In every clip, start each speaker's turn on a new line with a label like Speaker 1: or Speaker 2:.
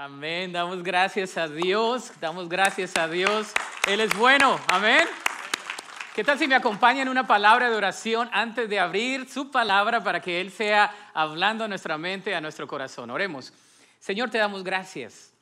Speaker 1: Amén, damos gracias a Dios, damos gracias a Dios. Él es bueno, amén. ¿Qué tal si me acompañan una palabra de oración antes de abrir su palabra para que Él sea hablando a nuestra mente, a nuestro corazón? Oremos. Señor, te damos gracias.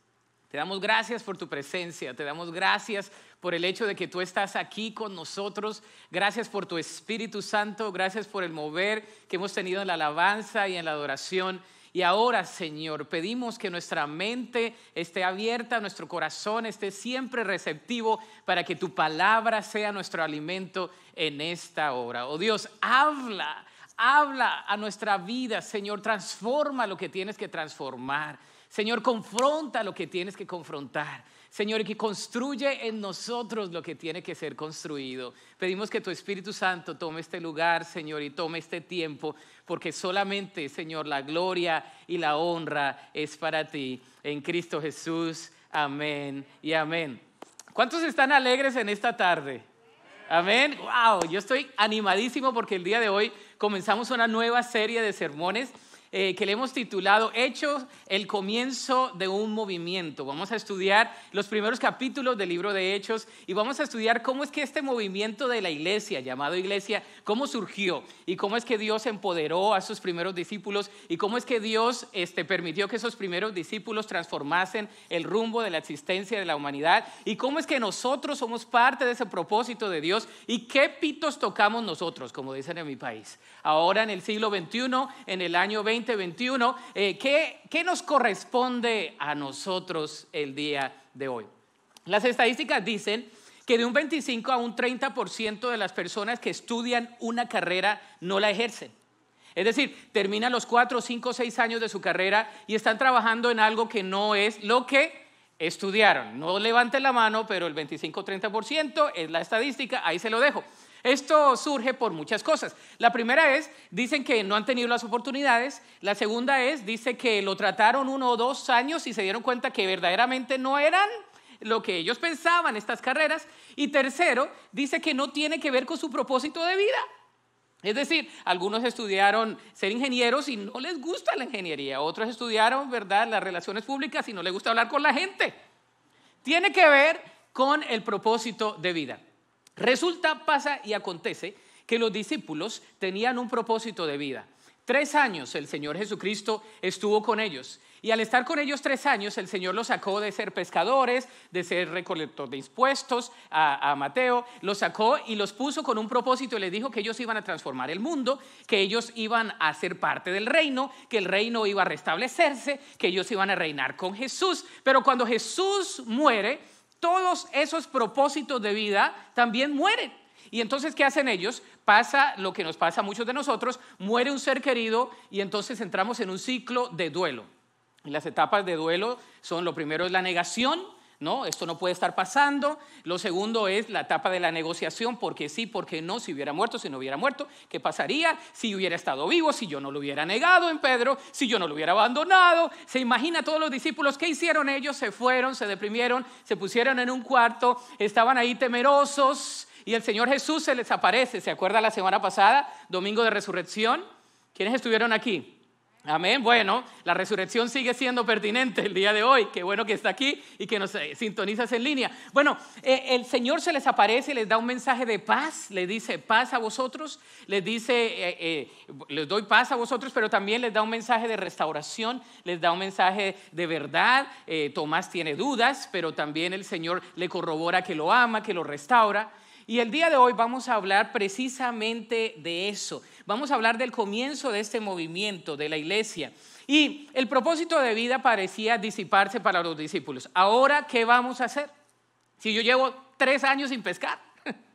Speaker 1: Te damos gracias por tu presencia, te damos gracias por el hecho de que tú estás aquí con nosotros, gracias por tu Espíritu Santo, gracias por el mover que hemos tenido en la alabanza y en la adoración. Y ahora, Señor, pedimos que nuestra mente esté abierta, nuestro corazón esté siempre receptivo para que tu palabra sea nuestro alimento en esta hora. Oh Dios, habla, habla a nuestra vida, Señor, transforma lo que tienes que transformar. Señor, confronta lo que tienes que confrontar. Señor, que construye en nosotros lo que tiene que ser construido. Pedimos que tu Espíritu Santo tome este lugar, Señor, y tome este tiempo, porque solamente, Señor, la gloria y la honra es para ti. En Cristo Jesús, amén y amén. ¿Cuántos están alegres en esta tarde? Amén. Wow, yo estoy animadísimo porque el día de hoy comenzamos una nueva serie de sermones eh, que le hemos titulado Hechos, el comienzo de un movimiento. Vamos a estudiar los primeros capítulos del libro de Hechos y vamos a estudiar cómo es que este movimiento de la iglesia, llamado iglesia, cómo surgió y cómo es que Dios empoderó a sus primeros discípulos y cómo es que Dios este, permitió que esos primeros discípulos transformasen el rumbo de la existencia de la humanidad y cómo es que nosotros somos parte de ese propósito de Dios y qué pitos tocamos nosotros, como dicen en mi país. Ahora en el siglo XXI, en el año 20, 2021, eh, ¿qué, ¿qué nos corresponde a nosotros el día de hoy? Las estadísticas dicen que de un 25 a un 30% de las personas que estudian una carrera no la ejercen. Es decir, terminan los 4, 5, 6 años de su carrera y están trabajando en algo que no es lo que estudiaron. No levanten la mano, pero el 25-30% es la estadística, ahí se lo dejo. Esto surge por muchas cosas. La primera es, dicen que no han tenido las oportunidades. La segunda es, dice que lo trataron uno o dos años y se dieron cuenta que verdaderamente no eran lo que ellos pensaban estas carreras. Y tercero, dice que no tiene que ver con su propósito de vida. Es decir, algunos estudiaron ser ingenieros y no les gusta la ingeniería, otros estudiaron, ¿verdad?, las relaciones públicas y no les gusta hablar con la gente. Tiene que ver con el propósito de vida. Resulta, pasa y acontece que los discípulos tenían un propósito de vida. Tres años el Señor Jesucristo estuvo con ellos. Y al estar con ellos tres años, el Señor los sacó de ser pescadores, de ser recolector de impuestos a, Mateo, los sacó y los puso con un propósito y les dijo que ellos iban a transformar el mundo, que ellos iban a ser parte del reino, que el reino iba a restablecerse, que ellos iban a reinar con Jesús. Pero cuando Jesús muere, todos esos propósitos de vida también mueren. Y entonces, ¿qué hacen ellos? Pasa lo que nos pasa a muchos de nosotros, muere un ser querido y entonces entramos en un ciclo de duelo. Y las etapas de duelo son, lo primero es la negación, no, esto no puede estar pasando. Lo segundo es la etapa de la negociación, porque sí, porque no, si hubiera muerto, si no hubiera muerto, ¿qué pasaría? Si hubiera estado vivo, si yo no lo hubiera negado en Pedro, si yo no lo hubiera abandonado. Se imagina todos los discípulos, ¿qué hicieron ellos? Se fueron, se deprimieron, se pusieron en un cuarto, estaban ahí temerosos y el Señor Jesús se les aparece. ¿Se acuerda la semana pasada, domingo de resurrección? ¿Quiénes estuvieron aquí? Amén. Bueno, la resurrección sigue siendo pertinente el día de hoy. Qué bueno que está aquí y que nos eh, sintonizas en línea. Bueno, eh, el Señor se les aparece, y les da un mensaje de paz, Le dice paz a vosotros, les dice eh, les doy paz a vosotros, pero también les da un mensaje de restauración, les da un mensaje de verdad. Tomás tiene dudas, pero también el Señor le corrobora que lo ama, que lo restaura. Y el día de hoy vamos a hablar precisamente de eso. Vamos a hablar del comienzo de este movimiento de la iglesia. Y el propósito de vida parecía disiparse para los discípulos. Ahora, ¿qué vamos a hacer? Si yo llevo tres años sin pescar,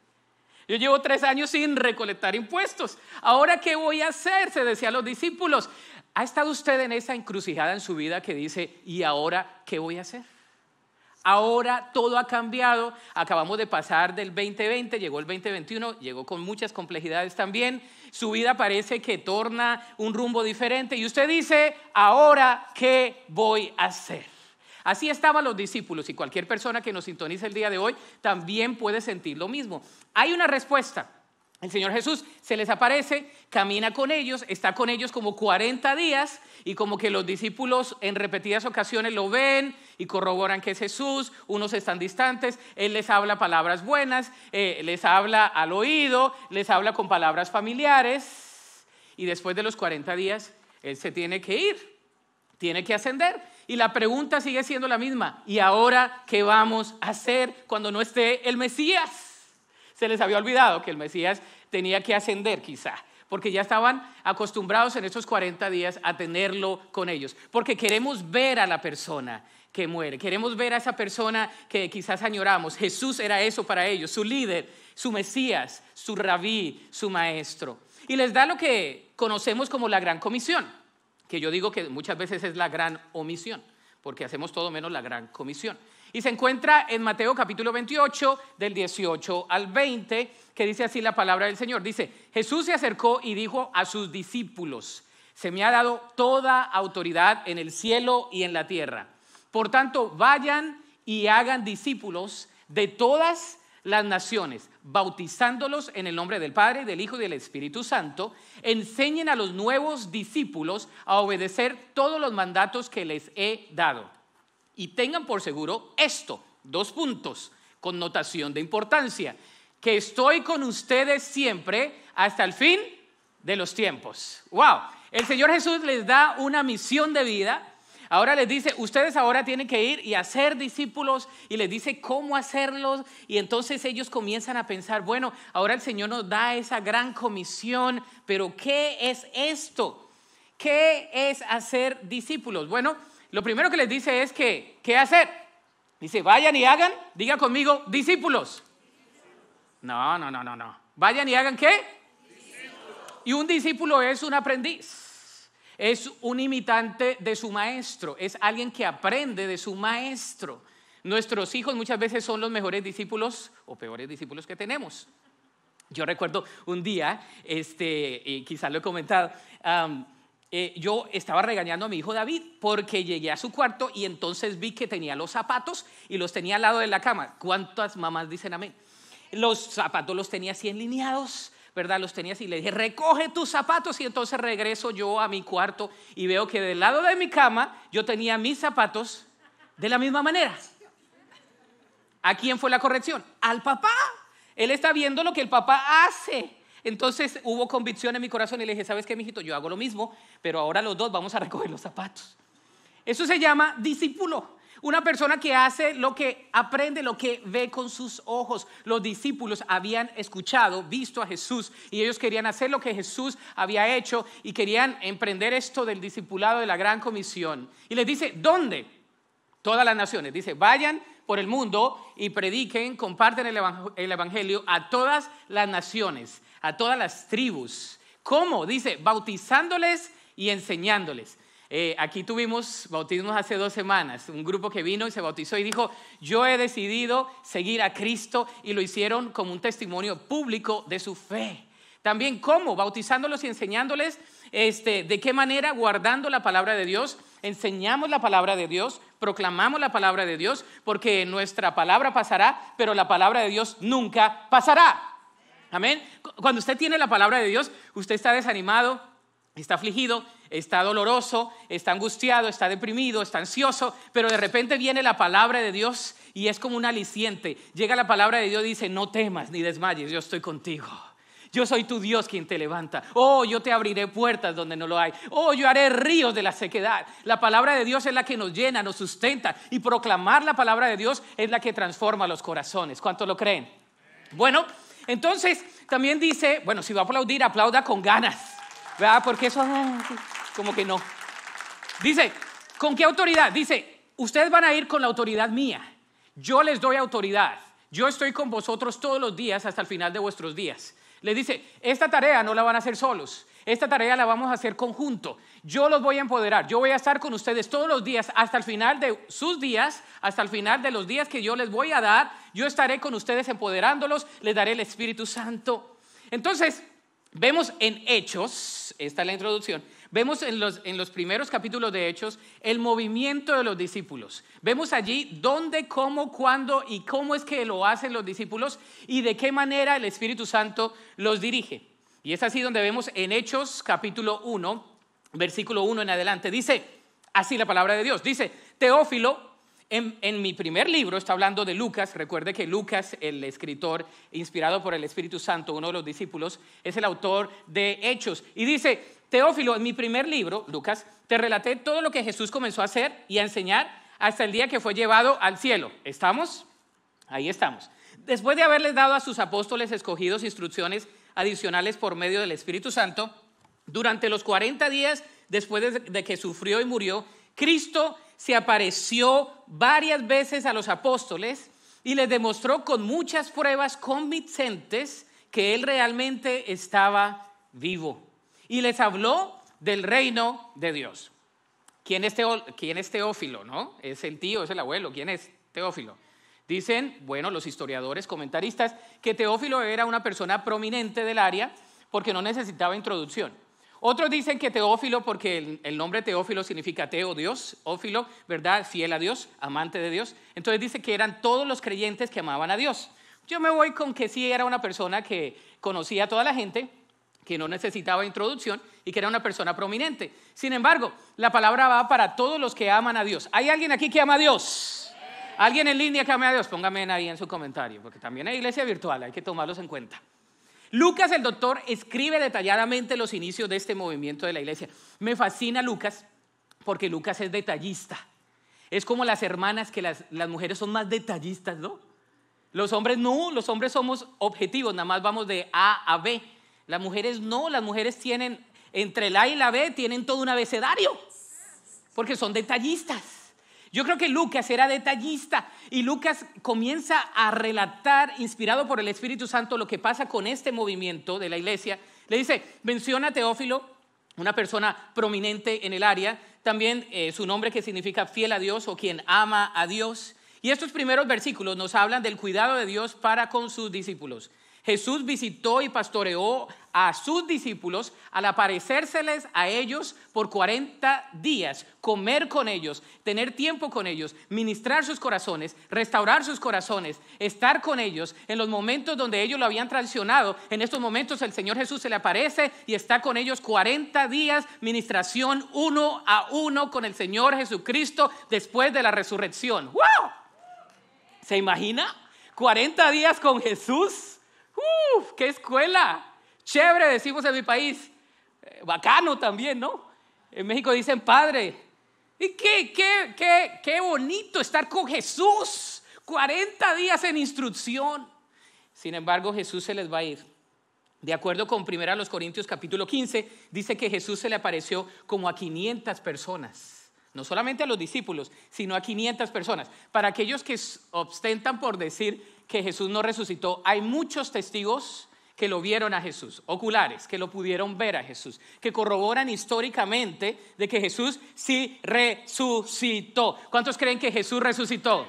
Speaker 1: yo llevo tres años sin recolectar impuestos, ahora, ¿qué voy a hacer? Se decía a los discípulos. ¿Ha estado usted en esa encrucijada en su vida que dice, ¿y ahora qué voy a hacer? Ahora todo ha cambiado, acabamos de pasar del 2020, llegó el 2021, llegó con muchas complejidades también, su vida parece que torna un rumbo diferente y usted dice, ahora, ¿qué voy a hacer? Así estaban los discípulos y cualquier persona que nos sintonice el día de hoy también puede sentir lo mismo. Hay una respuesta. El Señor Jesús se les aparece, camina con ellos, está con ellos como 40 días y como que los discípulos en repetidas ocasiones lo ven, y corroboran que es Jesús, unos están distantes, Él les habla palabras buenas, eh, les habla al oído, les habla con palabras familiares y después de los 40 días Él se tiene que ir, tiene que ascender. Y la pregunta sigue siendo la misma, ¿y ahora qué vamos a hacer cuando no esté el Mesías? Se les había olvidado que el Mesías tenía que ascender quizá porque ya estaban acostumbrados en esos 40 días a tenerlo con ellos, porque queremos ver a la persona, que muere. Queremos ver a esa persona que quizás añoramos. Jesús era eso para ellos, su líder, su Mesías, su rabí, su maestro. Y les da lo que conocemos como la gran comisión, que yo digo que muchas veces es la gran omisión, porque hacemos todo menos la gran comisión. Y se encuentra en Mateo capítulo 28, del 18 al 20, que dice así la palabra del Señor. Dice, Jesús se acercó y dijo a sus discípulos, se me ha dado toda autoridad en el cielo y en la tierra. Por tanto, vayan y hagan discípulos de todas las naciones, bautizándolos en el nombre del Padre, del Hijo y del Espíritu Santo, enseñen a los nuevos discípulos a obedecer todos los mandatos que les he dado. Y tengan por seguro esto, dos puntos, con notación de importancia, que estoy con ustedes siempre hasta el fin de los tiempos. ¡Wow! El Señor Jesús les da una misión de vida Ahora les dice, ustedes ahora tienen que ir y hacer discípulos y les dice cómo hacerlos y entonces ellos comienzan a pensar, bueno, ahora el Señor nos da esa gran comisión, pero ¿qué es esto? ¿Qué es hacer discípulos? Bueno, lo primero que les dice es que, ¿qué hacer? Dice, vayan y hagan, diga conmigo, discípulos. No, no, no, no, no. Vayan y hagan qué? Y un discípulo es un aprendiz es un imitante de su maestro, es alguien que aprende de su maestro. Nuestros hijos muchas veces son los mejores discípulos o peores discípulos que tenemos. Yo recuerdo un día, este, quizás lo he comentado, eh, yo estaba regañando a mi hijo David porque llegué a su cuarto y entonces vi que tenía los zapatos y los tenía al lado de la cama. ¿Cuántas mamás dicen amén? Los zapatos los tenía así enlineados ¿verdad? Los tenía y Le dije, recoge tus zapatos y entonces regreso yo a mi cuarto y veo que del lado de mi cama yo tenía mis zapatos de la misma manera. ¿A quién fue la corrección? Al papá. Él está viendo lo que el papá hace. Entonces hubo convicción en mi corazón y le dije, ¿sabes qué, mijito? Yo hago lo mismo, pero ahora los dos vamos a recoger los zapatos. Eso se llama discípulo. Una persona que hace lo que aprende, lo que ve con sus ojos. Los discípulos habían escuchado, visto a Jesús y ellos querían hacer lo que Jesús había hecho y querían emprender esto del discipulado de la gran comisión. Y les dice, ¿dónde? Todas las naciones. Dice, vayan por el mundo y prediquen, comparten el Evangelio a todas las naciones, a todas las tribus. ¿Cómo? Dice, bautizándoles y enseñándoles. Eh, aquí tuvimos bautismos hace dos semanas, un grupo que vino y se bautizó y dijo, yo he decidido seguir a Cristo y lo hicieron como un testimonio público de su fe. También cómo, bautizándolos y enseñándoles este, de qué manera, guardando la palabra de Dios, enseñamos la palabra de Dios, proclamamos la palabra de Dios, porque nuestra palabra pasará, pero la palabra de Dios nunca pasará. Amén. Cuando usted tiene la palabra de Dios, usted está desanimado, Está afligido, está doloroso, está angustiado, está deprimido, está ansioso, pero de repente viene la palabra de Dios y es como un aliciente. Llega la palabra de Dios y dice, no temas ni desmayes, yo estoy contigo. Yo soy tu Dios quien te levanta. Oh, yo te abriré puertas donde no lo hay. Oh, yo haré ríos de la sequedad. La palabra de Dios es la que nos llena, nos sustenta. Y proclamar la palabra de Dios es la que transforma los corazones. ¿Cuántos lo creen? Bueno, entonces también dice, bueno, si va a aplaudir, aplauda con ganas. ¿Verdad? Porque eso ah, como que no. Dice, ¿con qué autoridad? Dice, ustedes van a ir con la autoridad mía. Yo les doy autoridad. Yo estoy con vosotros todos los días hasta el final de vuestros días. Les dice, esta tarea no la van a hacer solos. Esta tarea la vamos a hacer conjunto. Yo los voy a empoderar. Yo voy a estar con ustedes todos los días, hasta el final de sus días, hasta el final de los días que yo les voy a dar. Yo estaré con ustedes empoderándolos. Les daré el Espíritu Santo. Entonces, Vemos en Hechos, esta es la introducción, vemos en los, en los primeros capítulos de Hechos el movimiento de los discípulos. Vemos allí dónde, cómo, cuándo y cómo es que lo hacen los discípulos y de qué manera el Espíritu Santo los dirige. Y es así donde vemos en Hechos capítulo 1, versículo 1 en adelante. Dice, así la palabra de Dios, dice, Teófilo, en, mi primer libro está hablando de Lucas. Recuerde que Lucas, el escritor inspirado por el Espíritu Santo, uno de los discípulos, es el autor de Hechos. Y dice, Teófilo, en mi primer libro, Lucas, te relaté todo lo que Jesús comenzó a hacer y a enseñar hasta el día que fue llevado al cielo. ¿Estamos? Ahí estamos. Después de haberles dado a sus apóstoles escogidos instrucciones adicionales por medio del Espíritu Santo, durante los 40 días después de que sufrió y murió, Cristo se apareció varias veces a los apóstoles y les demostró con muchas pruebas convincentes que él realmente estaba vivo. Y les habló del reino de Dios. ¿Quién es, ¿Quién es Teófilo? ¿No? Es el tío, es el abuelo. ¿Quién es Teófilo? Dicen, bueno, los historiadores, comentaristas, que Teófilo era una persona prominente del área porque no necesitaba introducción. Otros dicen que Teófilo, porque el, nombre Teófilo significa Teo, Dios, Ófilo, ¿verdad? Fiel a Dios, amante de Dios. Entonces dice que eran todos los creyentes que amaban a Dios. Yo me voy con que sí era una persona que conocía a toda la gente, que no necesitaba introducción y que era una persona prominente. Sin embargo, la palabra va para todos los que aman a Dios. ¿Hay alguien aquí que ama a Dios? ¿Alguien en línea que ama a Dios? Póngame ahí en su comentario, porque también hay iglesia virtual, hay que tomarlos en cuenta. Lucas el doctor escribe detalladamente los inicios de este movimiento de la iglesia. Me fascina Lucas porque Lucas es detallista. Es como las hermanas que las, mujeres son más detallistas, ¿no? Los hombres no, los hombres somos objetivos, nada más vamos de A a B. Las mujeres no, las mujeres tienen entre el A y la B, tienen todo un abecedario, porque son detallistas. Yo creo que Lucas era detallista y Lucas comienza a relatar, inspirado por el Espíritu Santo, lo que pasa con este movimiento de la iglesia. Le dice, menciona a Teófilo, una persona prominente en el área, también eh, su nombre que significa fiel a Dios o quien ama a Dios. Y estos primeros versículos nos hablan del cuidado de Dios para con sus discípulos. Jesús visitó y pastoreó a sus discípulos al aparecérseles a ellos por 40 días, comer con ellos, tener tiempo con ellos, ministrar sus corazones, restaurar sus corazones, estar con ellos en los momentos donde ellos lo habían traicionado. En estos momentos el Señor Jesús se le aparece y está con ellos 40 días, ministración uno a uno con el Señor Jesucristo después de la resurrección. ¡Wow! ¿Se imagina? 40 días con Jesús ¡Uf! ¡Qué escuela! Chévere, decimos en mi país. Eh, bacano también, ¿no? En México dicen padre. Y qué, qué, qué bonito estar con Jesús. 40 días en instrucción. Sin embargo, Jesús se les va a ir. De acuerdo con 1 Corintios capítulo 15, dice que Jesús se le apareció como a 500 personas, no solamente a los discípulos, sino a 500 personas. Para aquellos que ostentan por decir que Jesús no resucitó, hay muchos testigos que lo vieron a Jesús, oculares, que lo pudieron ver a Jesús, que corroboran históricamente de que Jesús sí resucitó. ¿Cuántos creen que Jesús resucitó?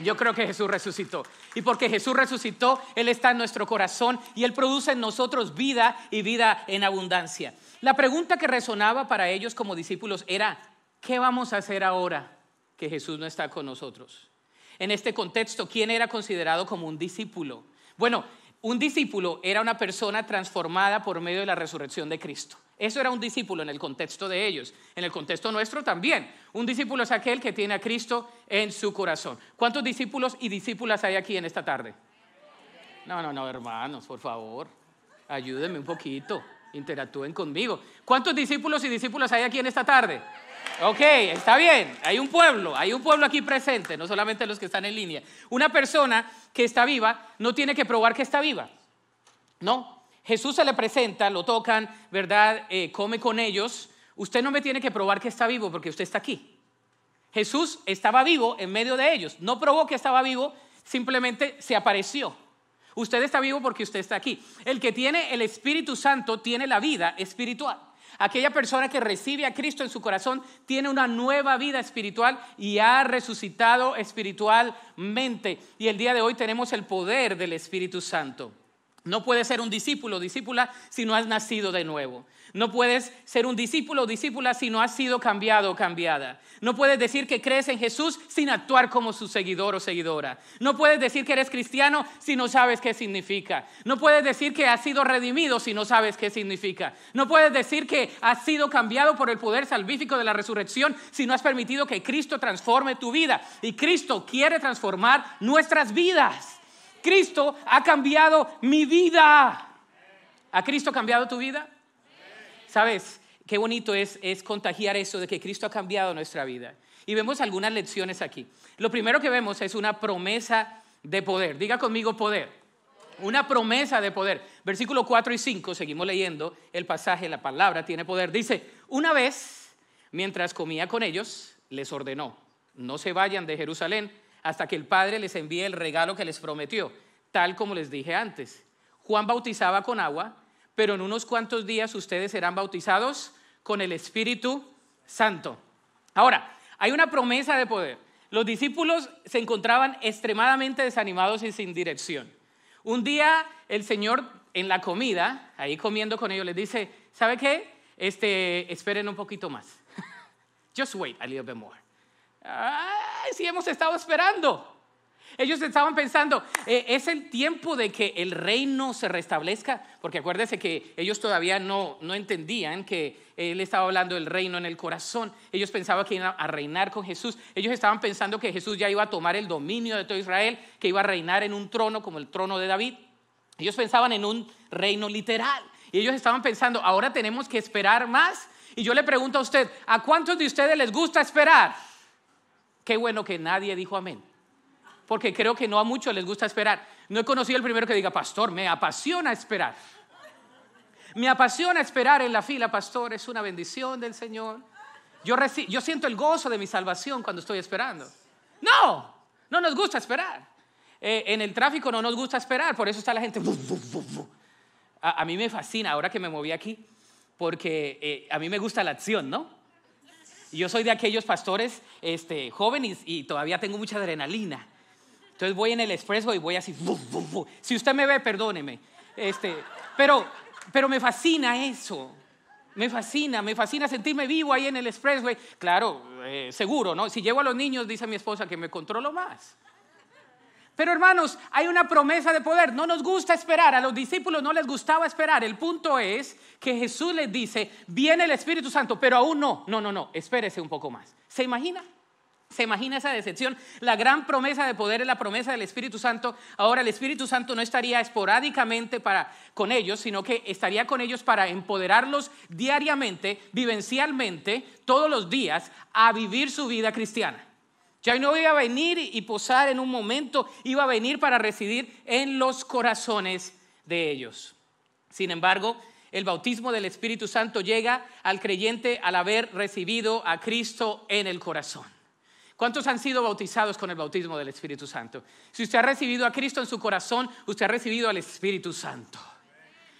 Speaker 1: Yo creo que Jesús resucitó. Y porque Jesús resucitó, Él está en nuestro corazón y Él produce en nosotros vida y vida en abundancia. La pregunta que resonaba para ellos como discípulos era, ¿qué vamos a hacer ahora que Jesús no está con nosotros? en este contexto, ¿quién era considerado como un discípulo? Bueno, un discípulo era una persona transformada por medio de la resurrección de Cristo. Eso era un discípulo en el contexto de ellos, en el contexto nuestro también. Un discípulo es aquel que tiene a Cristo en su corazón. ¿Cuántos discípulos y discípulas hay aquí en esta tarde? No, no, no, hermanos, por favor, ayúdenme un poquito, interactúen conmigo. ¿Cuántos discípulos y discípulas hay aquí en esta tarde? Ok, está bien. Hay un pueblo, hay un pueblo aquí presente, no solamente los que están en línea. Una persona que está viva no tiene que probar que está viva. No. Jesús se le presenta, lo tocan, ¿verdad? Eh, come con ellos. Usted no me tiene que probar que está vivo porque usted está aquí. Jesús estaba vivo en medio de ellos. No probó que estaba vivo, simplemente se apareció. Usted está vivo porque usted está aquí. El que tiene el Espíritu Santo tiene la vida espiritual. Aquella persona que recibe a Cristo en su corazón tiene una nueva vida espiritual y ha resucitado espiritualmente. Y el día de hoy tenemos el poder del Espíritu Santo. No puede ser un discípulo, o discípula, si no has nacido de nuevo. No puedes ser un discípulo o discípula si no has sido cambiado o cambiada. No puedes decir que crees en Jesús sin actuar como su seguidor o seguidora. No puedes decir que eres cristiano si no sabes qué significa. No puedes decir que has sido redimido si no sabes qué significa. No puedes decir que has sido cambiado por el poder salvífico de la resurrección si no has permitido que Cristo transforme tu vida. Y Cristo quiere transformar nuestras vidas. Cristo ha cambiado mi vida. ¿Ha Cristo cambiado tu vida? ¿Sabes? Qué bonito es, contagiar eso de que Cristo ha cambiado nuestra vida. Y vemos algunas lecciones aquí. Lo primero que vemos es una promesa de poder. Diga conmigo poder. Una promesa de poder. Versículo 4 y 5, seguimos leyendo el pasaje, la palabra tiene poder. Dice, una vez, mientras comía con ellos, les ordenó, no se vayan de Jerusalén hasta que el Padre les envíe el regalo que les prometió, tal como les dije antes. Juan bautizaba con agua, pero en unos cuantos días ustedes serán bautizados con el Espíritu Santo. Ahora, hay una promesa de poder. Los discípulos se encontraban extremadamente desanimados y sin dirección. Un día el Señor en la comida, ahí comiendo con ellos, les dice, ¿sabe qué? Este, esperen un poquito más. Just wait a little bit more. Ah, sí hemos estado esperando. Ellos estaban pensando, eh, es el tiempo de que el reino se restablezca, porque acuérdense que ellos todavía no, no entendían que él estaba hablando del reino en el corazón. Ellos pensaban que iban a reinar con Jesús. Ellos estaban pensando que Jesús ya iba a tomar el dominio de todo Israel, que iba a reinar en un trono como el trono de David. Ellos pensaban en un reino literal. Y ellos estaban pensando, ahora tenemos que esperar más. Y yo le pregunto a usted, ¿a cuántos de ustedes les gusta esperar? Qué bueno que nadie dijo amén porque creo que no a muchos les gusta esperar. No he conocido el primero que diga, pastor, me apasiona esperar. Me apasiona esperar en la fila, pastor, es una bendición del Señor. Yo, yo siento el gozo de mi salvación cuando estoy esperando. No, no nos gusta esperar. Eh, en el tráfico no nos gusta esperar, por eso está la gente. A, mí me fascina ahora que me moví aquí, porque eh, a mí me gusta la acción, ¿no? Yo soy de aquellos pastores este, jóvenes y todavía tengo mucha adrenalina. Entonces voy en el expreso y voy así. Si usted me ve, perdóneme. Este, pero, pero me fascina eso. Me fascina, me fascina sentirme vivo ahí en el expressway. Claro, eh, seguro, ¿no? Si llevo a los niños, dice mi esposa, que me controlo más. Pero hermanos, hay una promesa de poder. No nos gusta esperar. A los discípulos no les gustaba esperar. El punto es que Jesús les dice, viene el Espíritu Santo, pero aún no. No, no, no. Espérese un poco más. ¿Se imagina? ¿Se imagina esa decepción? La gran promesa de poder es la promesa del Espíritu Santo. Ahora el Espíritu Santo no estaría esporádicamente para, con ellos, sino que estaría con ellos para empoderarlos diariamente, vivencialmente, todos los días, a vivir su vida cristiana. Ya no iba a venir y posar en un momento, iba a venir para residir en los corazones de ellos. Sin embargo, el bautismo del Espíritu Santo llega al creyente al haber recibido a Cristo en el corazón. ¿Cuántos han sido bautizados con el bautismo del Espíritu Santo? Si usted ha recibido a Cristo en su corazón, usted ha recibido al Espíritu Santo.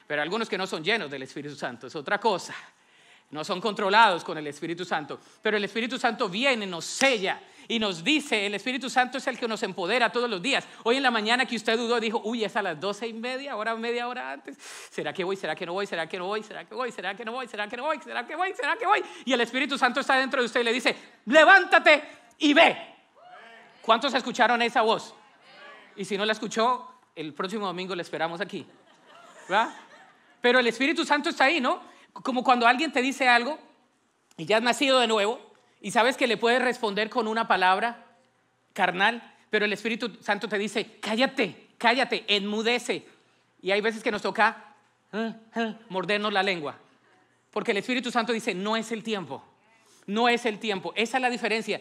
Speaker 1: Pero algunos que no son llenos del Espíritu Santo es otra cosa. No son controlados con el Espíritu Santo. Pero el Espíritu Santo viene, nos sella y nos dice, el Espíritu Santo es el que nos empodera todos los días. Hoy en la mañana que usted dudó, dijo, uy, es a las doce y media, hora media hora antes. ¿Será que voy? ¿Será que no voy? ¿Será que no voy? ¿Será que voy? ¿Será que no voy? ¿Será que no voy? ¿Será que voy? ¿Será que voy? Y el Espíritu Santo está dentro de usted y le dice, levántate, y ve. ¿Cuántos escucharon esa voz? Y si no la escuchó, el próximo domingo le esperamos aquí. Pero el Espíritu Santo está ahí, ¿no? Como cuando alguien te dice algo y ya has nacido de nuevo y sabes que le puedes responder con una palabra carnal, pero el Espíritu Santo te dice, cállate, cállate, enmudece. Y hay veces que nos toca ah, ah", mordernos la lengua, porque el Espíritu Santo dice, no es el tiempo. No es el tiempo. Esa es la diferencia.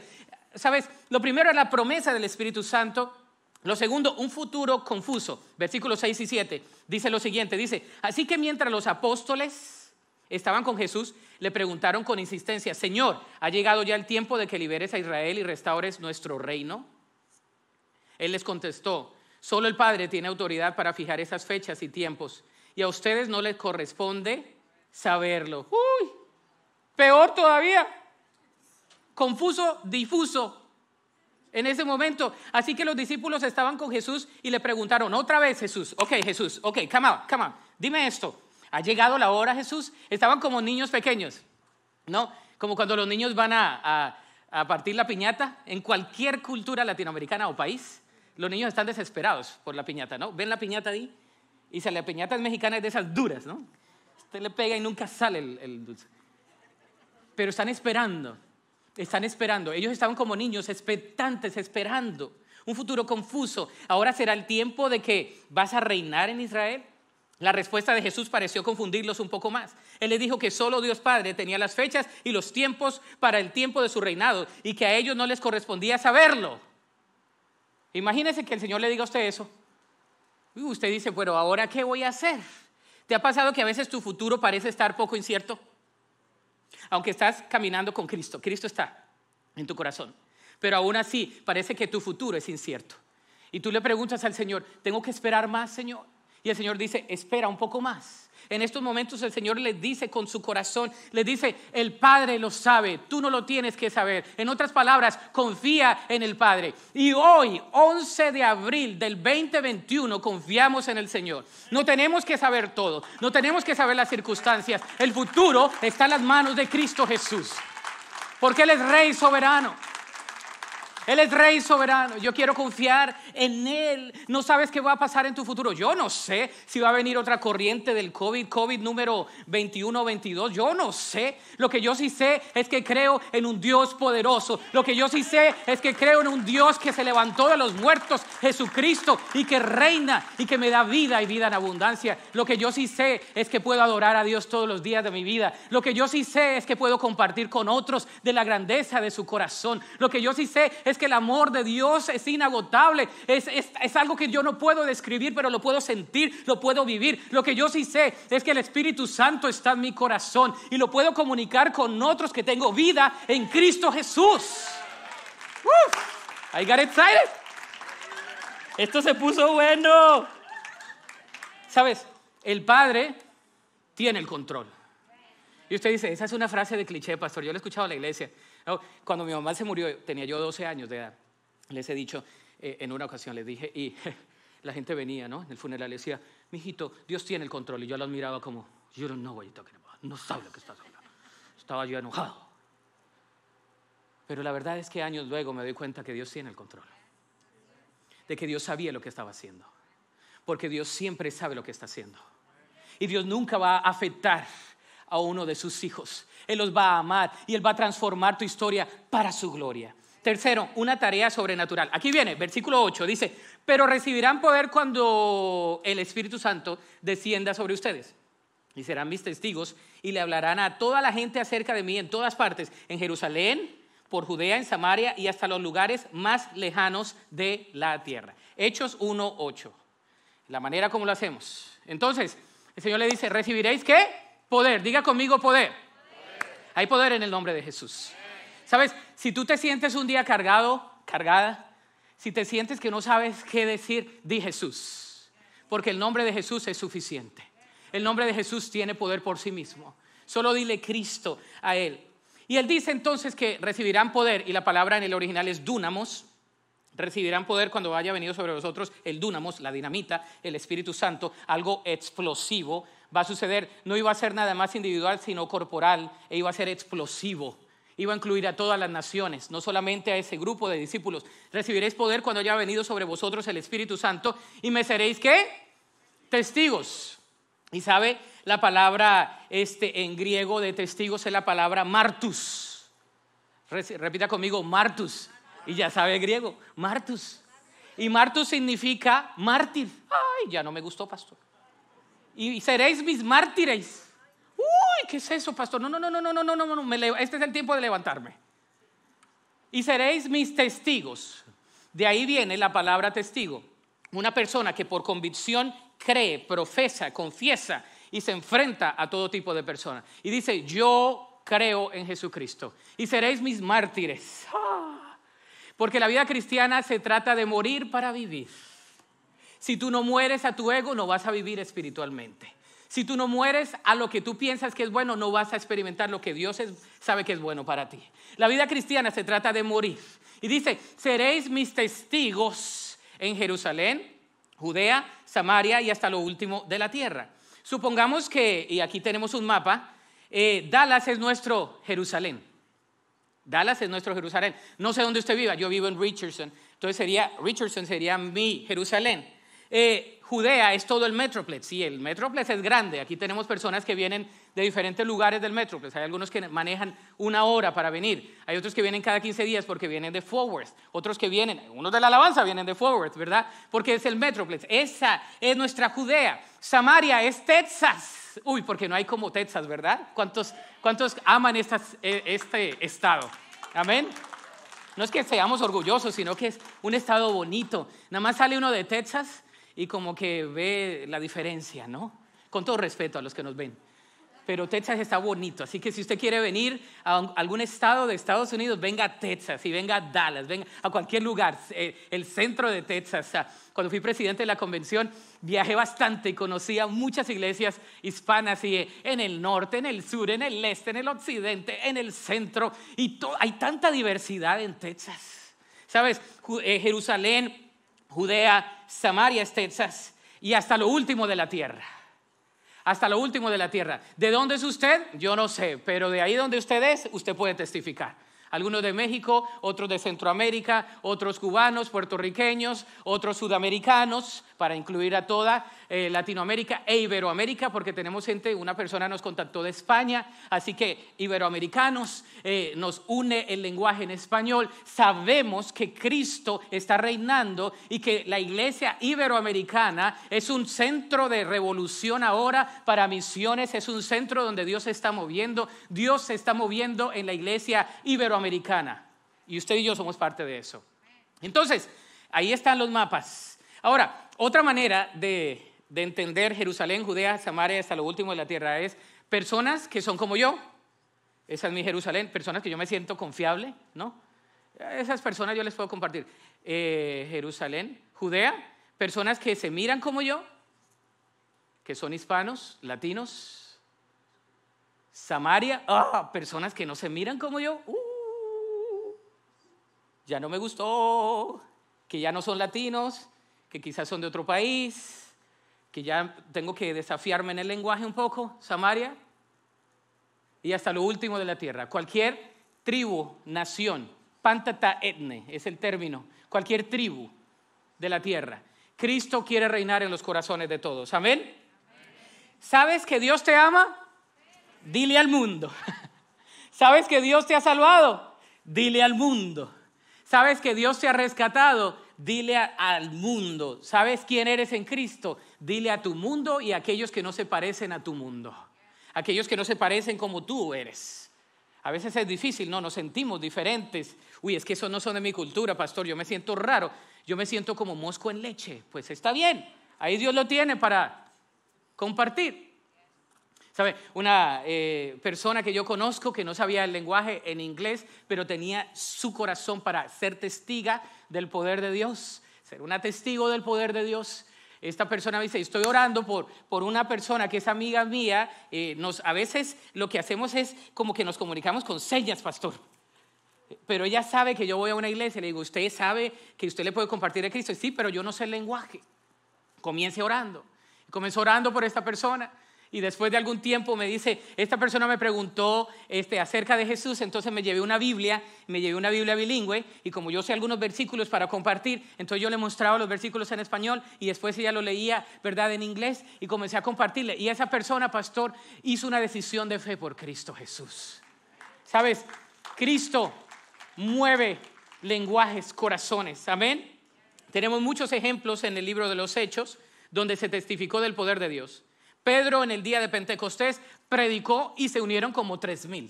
Speaker 1: ¿sabes? Lo primero es la promesa del Espíritu Santo. Lo segundo, un futuro confuso. Versículos 6 y 7 dice lo siguiente, dice, así que mientras los apóstoles estaban con Jesús, le preguntaron con insistencia, Señor, ¿ha llegado ya el tiempo de que liberes a Israel y restaures nuestro reino? Él les contestó, solo el Padre tiene autoridad para fijar esas fechas y tiempos, y a ustedes no les corresponde saberlo. Uy, peor todavía confuso, difuso en ese momento. Así que los discípulos estaban con Jesús y le preguntaron, otra vez Jesús, ok Jesús, ok, come on, dime esto, ¿ha llegado la hora Jesús? Estaban como niños pequeños, ¿no? Como cuando los niños van a, partir la piñata en cualquier cultura latinoamericana o país. Los niños están desesperados por la piñata, ¿no? Ven la piñata ahí y se la piñata es mexicana es de esas duras, ¿no? Usted le pega y nunca sale el dulce. Pero están esperando están esperando. Ellos estaban como niños expectantes, esperando. Un futuro confuso. Ahora será el tiempo de que vas a reinar en Israel. La respuesta de Jesús pareció confundirlos un poco más. Él les dijo que solo Dios Padre tenía las fechas y los tiempos para el tiempo de su reinado y que a ellos no les correspondía saberlo. Imagínense que el Señor le diga a usted eso. usted dice, pero ahora ¿qué voy a hacer? ¿Te ha pasado que a veces tu futuro parece estar poco incierto? Aunque estás caminando con Cristo, Cristo está en tu corazón. Pero aún así, parece que tu futuro es incierto. Y tú le preguntas al Señor, ¿tengo que esperar más, Señor? Y el Señor dice, espera un poco más. En estos momentos el Señor le dice con su corazón, le dice, el Padre lo sabe, tú no lo tienes que saber. En otras palabras, confía en el Padre. Y hoy, 11 de abril del 2021, confiamos en el Señor. No tenemos que saber todo, no tenemos que saber las circunstancias. El futuro está en las manos de Cristo Jesús, porque Él es Rey soberano. Él es Rey soberano. Yo quiero confiar en Él. No sabes qué va a pasar en tu futuro. Yo no sé si va a venir otra corriente del COVID, COVID número 21 o 22. Yo no sé. Lo que yo sí sé es que creo en un Dios poderoso. Lo que yo sí sé es que creo en un Dios que se levantó de los muertos, Jesucristo, y que reina y que me da vida y vida en abundancia. Lo que yo sí sé es que puedo adorar a Dios todos los días de mi vida. Lo que yo sí sé es que puedo compartir con otros de la grandeza de su corazón. Lo que yo sí sé es que el amor de Dios es inagotable es, algo que yo no puedo describir, pero lo puedo sentir, lo puedo vivir. Lo que yo sí sé es que el Espíritu Santo está en mi corazón y lo puedo comunicar con otros que tengo vida en Cristo Jesús. Woo. I got excited. Esto se puso bueno. Sabes, el Padre tiene el control. Y usted dice, esa es una frase de cliché, pastor. Yo la he escuchado en la iglesia. Oh, cuando mi mamá se murió, tenía yo 12 años de edad. Les he dicho, eh, en una ocasión le dije, y la gente venía, ¿no? En el funeral le decía, mijito, Dios tiene el control. Y yo los miraba como, yo no know what you're talking about. No sabe lo que estás hablando. Estaba yo enojado. Pero la verdad es que años luego me doy cuenta que Dios tiene el control. De que Dios sabía lo que estaba haciendo. Porque Dios siempre sabe lo que está haciendo. Y Dios nunca va a afectar a uno de sus hijos. Él los va a amar y Él va a transformar tu historia para su gloria. Tercero, una tarea sobrenatural. Aquí viene, versículo 8, dice, pero recibirán poder cuando el Espíritu Santo descienda sobre ustedes. Y serán mis testigos y le hablarán a toda la gente acerca de mí en todas partes, en Jerusalén, por Judea, en Samaria y hasta los lugares más lejanos de la tierra. Hechos 8. La manera como lo hacemos. Entonces, el Señor le dice, ¿recibiréis qué? Poder. Diga conmigo poder. Hay poder en el nombre de Jesús. ¿Sabes? Si tú te sientes un día cargado, cargada, si te sientes que no sabes qué decir, di Jesús, porque el nombre de Jesús es suficiente. El nombre de Jesús tiene poder por sí mismo. Solo dile Cristo a él. Y él dice entonces que recibirán poder, y la palabra en el original es dunamos, recibirán poder cuando haya venido sobre nosotros el dúnamos, la dinamita, el Espíritu Santo, algo explosivo va a suceder. No iba a ser nada más individual, sino corporal, e iba a ser explosivo. Iba a incluir a todas las naciones, no solamente a ese grupo de discípulos. Recibiréis poder cuando haya venido sobre vosotros el Espíritu Santo y me seréis qué? Testigos. Y sabe, la palabra este, en griego de testigos es la palabra martus. Repita conmigo, martus. Y ya sabe griego, martus. Y martus significa mártir. Ay, ya no me gustó, pastor. Y seréis mis mártires ¿qué es eso, pastor? No, no, no, no, no, no, no, no, no. este es el tiempo de levantarme. Y seréis mis testigos. De ahí viene la palabra testigo. Una persona que por convicción cree, profesa, confiesa y se enfrenta a todo tipo de personas. Y dice, yo creo en Jesucristo. Y seréis mis mártires. ¡Ah! Porque la vida cristiana se trata de morir para vivir. Si tú no mueres a tu ego, no vas a vivir espiritualmente. Si tú no mueres a lo que tú piensas que es bueno, no vas a experimentar lo que Dios sabe que es bueno para ti. La vida cristiana se trata de morir. Y dice, seréis mis testigos en Jerusalén, Judea, Samaria y hasta lo último de la tierra. Supongamos que, y aquí tenemos un mapa, eh, Dallas es nuestro Jerusalén. Dallas es nuestro Jerusalén. No sé dónde usted viva, yo vivo en Richardson. Entonces sería, Richardson sería mi Jerusalén. Eh, Judea es todo el Metroplex. y el Metroplex es grande. Aquí tenemos personas que vienen de diferentes lugares del Metroplex. Hay algunos que manejan una hora para venir. Hay otros que vienen cada 15 días porque vienen de Forward. Otros que vienen, unos de la alabanza vienen de Forward, ¿verdad? Porque es el Metroplex. Esa es nuestra Judea. Samaria es Texas. Uy, porque no hay como Texas, ¿verdad? ¿Cuántos, cuántos aman eh, este estado? Amén. No es que seamos orgullosos, sino que es un estado bonito. Nada más sale uno de Texas y como que ve la diferencia, ¿no? Con todo respeto a los que nos ven. Pero Texas está bonito, así que si usted quiere venir a algún estado de Estados Unidos, venga a Texas y venga a Dallas, venga a cualquier lugar, eh, el centro de Texas. Cuando fui presidente de la convención, viajé bastante y conocí a muchas iglesias hispanas y eh, en el norte, en el sur, en el este, en el occidente, en el centro, y hay tanta diversidad en Texas. ¿Sabes? Eh, Jerusalén Judea, Samaria, Texas y hasta lo último de la tierra. Hasta lo último de la tierra. ¿De dónde es usted? Yo no sé, pero de ahí donde usted es, usted puede testificar. Algunos de México, otros de Centroamérica, otros cubanos, puertorriqueños, otros sudamericanos, para incluir a toda eh, Latinoamérica e Iberoamérica, porque tenemos gente, una persona nos contactó de España, así que iberoamericanos, eh, nos une el lenguaje en español, sabemos que Cristo está reinando y que la iglesia iberoamericana es un centro de revolución ahora para misiones, es un centro donde Dios se está moviendo, Dios se está moviendo en la iglesia iberoamericana. Y usted y yo somos parte de eso. Entonces, ahí están los mapas. Ahora, otra manera de de entender Jerusalén, Judea, Samaria, hasta lo último de la tierra, es personas que son como yo. Esa es mi Jerusalén, personas que yo me siento confiable, ¿no? esas personas yo les puedo compartir. Eh, Jerusalén, Judea, personas que se miran como yo, que son hispanos, latinos. Samaria, ah, personas que no se miran como yo. Uh, ya no me gustó, que ya no son latinos, que quizás son de otro país que ya tengo que desafiarme en el lenguaje un poco, Samaria, y hasta lo último de la tierra. Cualquier tribu, nación, pantata etne es el término, cualquier tribu de la tierra. Cristo quiere reinar en los corazones de todos. Amén. ¿Sabes que Dios te ama? Dile al mundo. ¿Sabes que Dios te ha salvado? Dile al mundo. ¿Sabes que Dios te ha rescatado? dile al mundo, ¿sabes quién eres en Cristo? Dile a tu mundo y a aquellos que no se parecen a tu mundo, aquellos que no se parecen como tú eres. A veces es difícil, no, nos sentimos diferentes. Uy, es que eso no son de mi cultura, pastor, yo me siento raro, yo me siento como mosco en leche. Pues está bien, ahí Dios lo tiene para compartir. ¿Sabe? Una eh, persona que yo conozco que no sabía el lenguaje en inglés, pero tenía su corazón para ser testiga del poder de Dios, ser una testigo del poder de Dios. Esta persona dice, estoy orando por, por una persona que es amiga mía. Eh, nos, a veces lo que hacemos es como que nos comunicamos con señas, pastor. Pero ella sabe que yo voy a una iglesia. Le digo, usted sabe que usted le puede compartir a Cristo. Sí, pero yo no sé el lenguaje. Comience orando. comience orando por esta persona y después de algún tiempo me dice, esta persona me preguntó este, acerca de Jesús, entonces me llevé una Biblia, me llevé una Biblia bilingüe y como yo sé algunos versículos para compartir, entonces yo le mostraba los versículos en español y después ella lo leía, ¿verdad?, en inglés y comencé a compartirle. Y esa persona, pastor, hizo una decisión de fe por Cristo Jesús. ¿Sabes? Cristo mueve lenguajes, corazones. Amén. Tenemos muchos ejemplos en el libro de los Hechos donde se testificó del poder de Dios. Pedro en el día de Pentecostés predicó y se unieron como tres mil.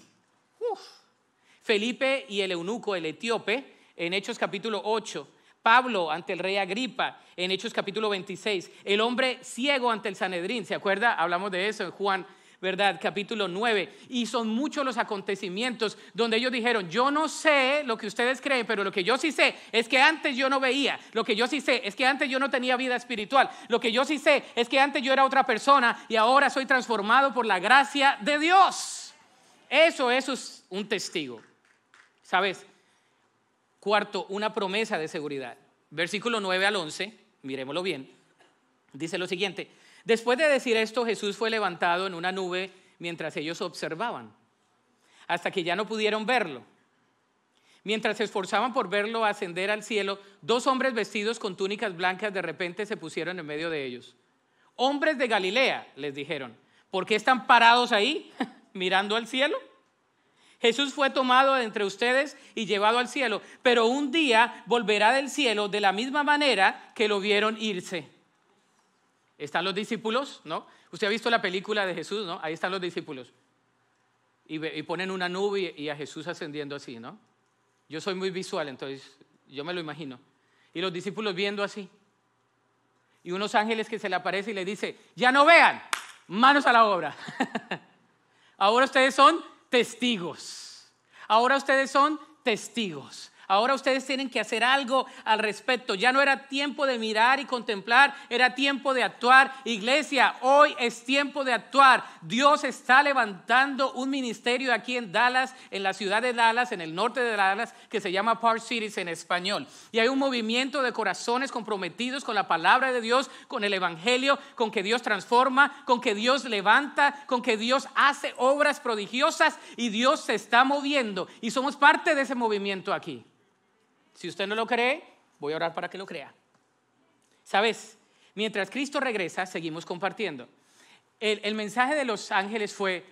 Speaker 1: Felipe y el eunuco, el etíope, en Hechos capítulo 8. Pablo ante el rey Agripa, en Hechos capítulo 26. El hombre ciego ante el Sanedrín, ¿se acuerda? Hablamos de eso en Juan ¿verdad? Capítulo 9. Y son muchos los acontecimientos donde ellos dijeron, yo no sé lo que ustedes creen, pero lo que yo sí sé es que antes yo no veía, lo que yo sí sé es que antes yo no tenía vida espiritual, lo que yo sí sé es que antes yo era otra persona y ahora soy transformado por la gracia de Dios. Eso, eso es un testigo. ¿Sabes? Cuarto, una promesa de seguridad. Versículo 9 al 11, miremoslo bien, dice lo siguiente. Después de decir esto, Jesús fue levantado en una nube mientras ellos observaban, hasta que ya no pudieron verlo. Mientras se esforzaban por verlo ascender al cielo, dos hombres vestidos con túnicas blancas de repente se pusieron en medio de ellos. Hombres de Galilea, les dijeron, ¿por qué están parados ahí mirando al cielo? Jesús fue tomado entre ustedes y llevado al cielo, pero un día volverá del cielo de la misma manera que lo vieron irse. Están los discípulos, ¿no? Usted ha visto la película de Jesús, ¿no? Ahí están los discípulos. Y, ponen una nube y, a Jesús ascendiendo así, ¿no? Yo soy muy visual, entonces yo me lo imagino. Y los discípulos viendo así. Y unos ángeles que se le aparece y le dice, ya no vean, manos a la obra. Ahora ustedes son testigos. Ahora ustedes son testigos. Ahora ustedes tienen que hacer algo al respecto. Ya no era tiempo de mirar y contemplar, era tiempo de actuar. Iglesia, hoy es tiempo de actuar. Dios está levantando un ministerio aquí en Dallas, en la ciudad de Dallas, en el norte de Dallas, que se llama Park Cities en español. Y hay un movimiento de corazones comprometidos con la palabra de Dios, con el Evangelio, con que Dios transforma, con que Dios levanta, con que Dios hace obras prodigiosas y Dios se está moviendo. Y somos parte de ese movimiento aquí. Si usted no lo cree, voy a orar para que lo crea. ¿Sabes? Mientras Cristo regresa, seguimos compartiendo. El, mensaje de los ángeles fue,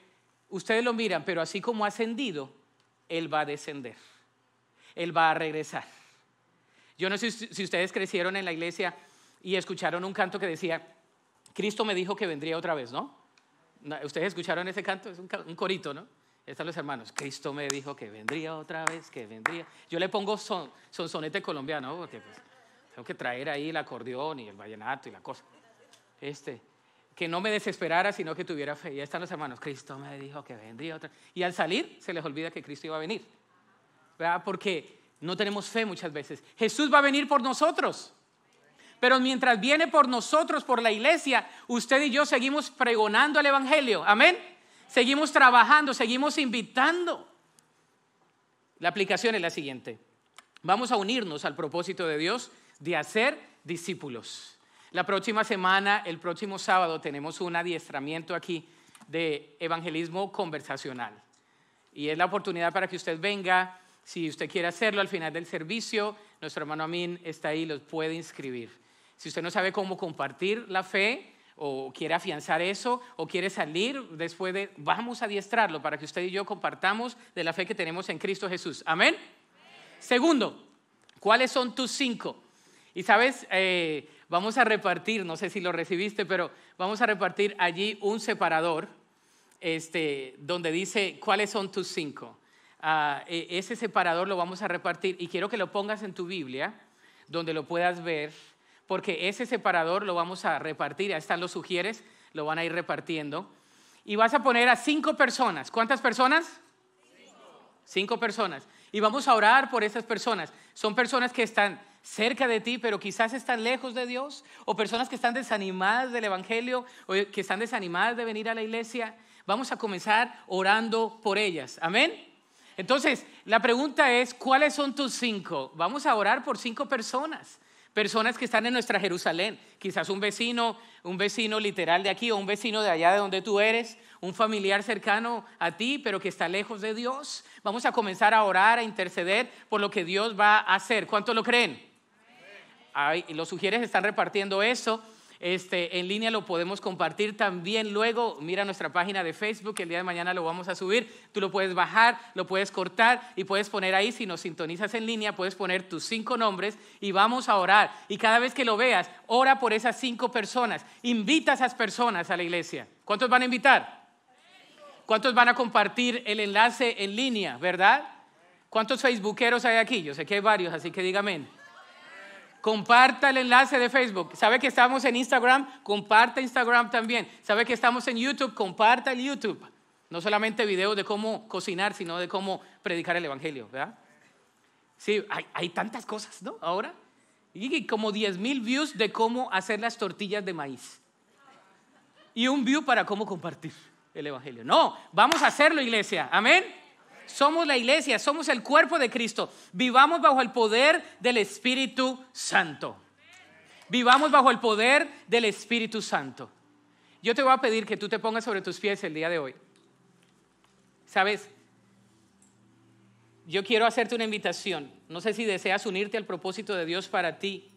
Speaker 1: ustedes lo miran, pero así como ha ascendido, Él va a descender. Él va a regresar. Yo no sé si ustedes crecieron en la iglesia y escucharon un canto que decía, Cristo me dijo que vendría otra vez, ¿no? Ustedes escucharon ese canto, es un, corito, ¿no? Están los hermanos, Cristo me dijo que vendría otra vez, que vendría. Yo le pongo son, son sonete colombiano, porque pues, tengo que traer ahí el acordeón y el vallenato y la cosa. Este, que no me desesperara, sino que tuviera fe. Y están los hermanos, Cristo me dijo que vendría otra Y al salir se les olvida que Cristo iba a venir. ¿Verdad? Porque no tenemos fe muchas veces. Jesús va a venir por nosotros. Pero mientras viene por nosotros, por la iglesia, usted y yo seguimos pregonando el Evangelio. Amén seguimos trabajando, seguimos invitando. La aplicación es la siguiente. Vamos a unirnos al propósito de Dios de hacer discípulos. La próxima semana, el próximo sábado, tenemos un adiestramiento aquí de evangelismo conversacional. Y es la oportunidad para que usted venga, si usted quiere hacerlo al final del servicio, nuestro hermano Amin está ahí, los puede inscribir. Si usted no sabe cómo compartir la fe, o quiere afianzar eso, o quiere salir después de, vamos a adiestrarlo para que usted y yo compartamos de la fe que tenemos en Cristo Jesús. Amén. Segundo, ¿cuáles son tus cinco? Y sabes, eh, vamos a repartir, no sé si lo recibiste, pero vamos a repartir allí un separador este, donde dice cuáles son tus cinco. Ah, e, ese separador lo vamos a repartir y quiero que lo pongas en tu Biblia, donde lo puedas ver porque ese separador lo vamos a repartir, ahí están los sugieres, lo van a ir repartiendo. Y vas a poner a cinco personas. ¿Cuántas personas? Cinco. personas. Y vamos a orar por esas personas. Son personas que están cerca de ti, pero quizás están lejos de Dios, o personas que están desanimadas del Evangelio, o que están desanimadas de venir a la iglesia. Vamos a comenzar orando por ellas. Amén. Entonces, la pregunta es, ¿cuáles son tus cinco? Vamos a orar por cinco personas. Personas que están en nuestra Jerusalén, quizás un vecino, un vecino literal de aquí o un vecino de allá de donde tú eres, un familiar cercano a ti, pero que está lejos de Dios. Vamos a comenzar a orar, a interceder por lo que Dios va a hacer. cuánto lo creen? Ay, los sugieres están repartiendo eso este, en línea lo podemos compartir también luego. Mira nuestra página de Facebook, el día de mañana lo vamos a subir. Tú lo puedes bajar, lo puedes cortar y puedes poner ahí, si nos sintonizas en línea, puedes poner tus cinco nombres y vamos a orar. Y cada vez que lo veas, ora por esas cinco personas. Invita a esas personas a la iglesia. ¿Cuántos van a invitar? ¿Cuántos van a compartir el enlace en línea, verdad? ¿Cuántos facebookeros hay aquí? Yo sé que hay varios, así que dígame. Comparta el enlace de Facebook. ¿Sabe que estamos en Instagram? Comparta Instagram también. ¿Sabe que estamos en YouTube? Comparta el YouTube. No solamente videos de cómo cocinar, sino de cómo predicar el Evangelio, ¿verdad? Sí, hay, tantas cosas, ¿no? Ahora. Y como 10 mil views de cómo hacer las tortillas de maíz. Y un view para cómo compartir el Evangelio. No, vamos a hacerlo, iglesia. Amén. Somos la iglesia, somos el cuerpo de Cristo. Vivamos bajo el poder del Espíritu Santo. Vivamos bajo el poder del Espíritu Santo. Yo te voy a pedir que tú te pongas sobre tus pies el día de hoy. ¿Sabes? Yo quiero hacerte una invitación. No sé si deseas unirte al propósito de Dios para ti.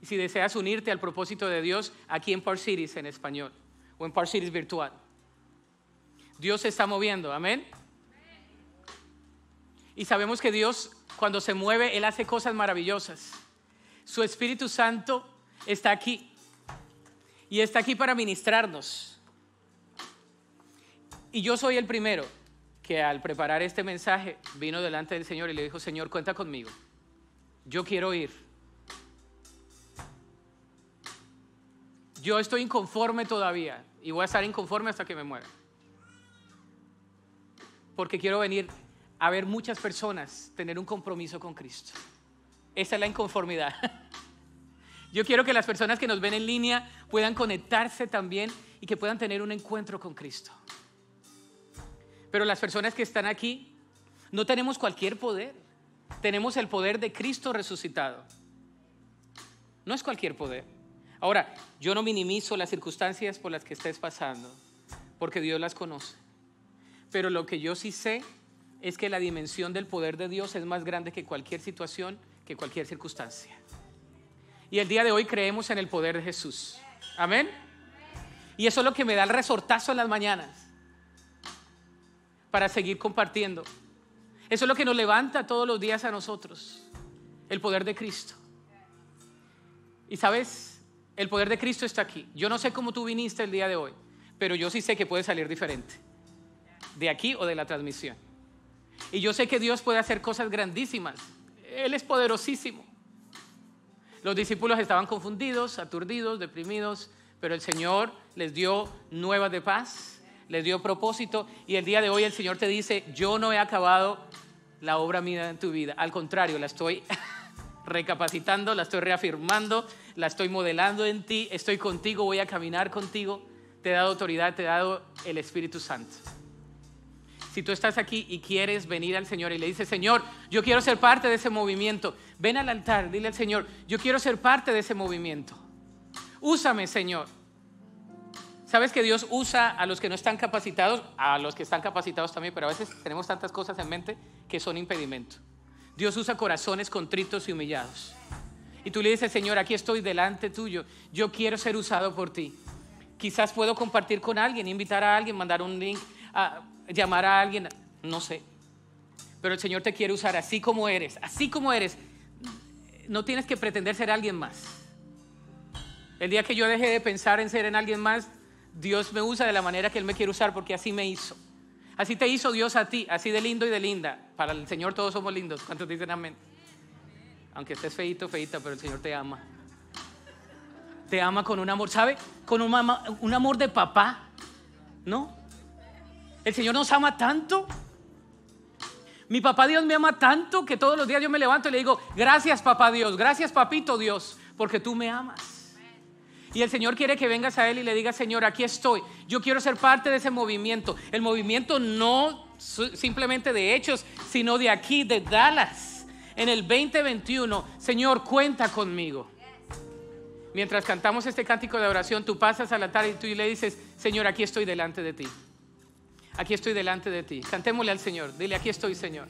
Speaker 1: Y si deseas unirte al propósito de Dios aquí en Park Cities en español o en Park Cities virtual. Dios se está moviendo, amén. Y sabemos que Dios, cuando se mueve, Él hace cosas maravillosas. Su Espíritu Santo está aquí. Y está aquí para ministrarnos. Y yo soy el primero que al preparar este mensaje vino delante del Señor y le dijo, Señor, cuenta conmigo. Yo quiero ir. Yo estoy inconforme todavía y voy a estar inconforme hasta que me muera. Porque quiero venir a ver muchas personas tener un compromiso con Cristo. Esa es la inconformidad. Yo quiero que las personas que nos ven en línea puedan conectarse también y que puedan tener un encuentro con Cristo. Pero las personas que están aquí, no tenemos cualquier poder. Tenemos el poder de Cristo resucitado. No es cualquier poder. Ahora, yo no minimizo las circunstancias por las que estés pasando, porque Dios las conoce. Pero lo que yo sí sé es que la dimensión del poder de Dios es más grande que cualquier situación, que cualquier circunstancia. Y el día de hoy creemos en el poder de Jesús. Amén. Y eso es lo que me da el resortazo en las mañanas para seguir compartiendo. Eso es lo que nos levanta todos los días a nosotros, el poder de Cristo. Y sabes, el poder de Cristo está aquí. Yo no sé cómo tú viniste el día de hoy, pero yo sí sé que puede salir diferente, de aquí o de la transmisión. Y yo sé que Dios puede hacer cosas grandísimas. Él es poderosísimo. Los discípulos estaban confundidos, aturdidos, deprimidos, pero el Señor les dio nuevas de paz, les dio propósito y el día de hoy el Señor te dice, yo no he acabado la obra mía en tu vida. Al contrario, la estoy recapacitando, la estoy reafirmando, la estoy modelando en ti, estoy contigo, voy a caminar contigo. Te he dado autoridad, te he dado el Espíritu Santo. Si tú estás aquí y quieres venir al Señor y le dices, Señor, yo quiero ser parte de ese movimiento, ven al altar, dile al Señor, yo quiero ser parte de ese movimiento. Úsame, Señor. ¿Sabes que Dios usa a los que no están capacitados, a los que están capacitados también, pero a veces tenemos tantas cosas en mente que son impedimento? Dios usa corazones contritos y humillados. Y tú le dices, Señor, aquí estoy delante tuyo, yo quiero ser usado por ti. Quizás puedo compartir con alguien, invitar a alguien, mandar un link, a ah, llamar a alguien, no sé. Pero el Señor te quiere usar así como eres, así como eres. No tienes que pretender ser alguien más. El día que yo dejé de pensar en ser en alguien más, Dios me usa de la manera que Él me quiere usar porque así me hizo. Así te hizo Dios a ti, así de lindo y de linda. Para el Señor todos somos lindos. ¿Cuántos dicen amén? Aunque estés feito, feita, pero el Señor te ama. Te ama con un amor, ¿sabe? Con un, un amor de papá, ¿no? El Señor nos ama tanto. Mi papá Dios me ama tanto que todos los días yo me levanto y le digo, gracias papá Dios, gracias papito Dios, porque tú me amas. Y el Señor quiere que vengas a Él y le digas, Señor, aquí estoy. Yo quiero ser parte de ese movimiento. El movimiento no simplemente de hechos, sino de aquí, de Dallas, en el 2021. Señor, cuenta conmigo. Mientras cantamos este cántico de oración, tú pasas al altar y tú le dices, Señor, aquí estoy delante de ti. Aquí estoy delante de ti. Cantémosle al Señor. Dile, aquí estoy, Señor.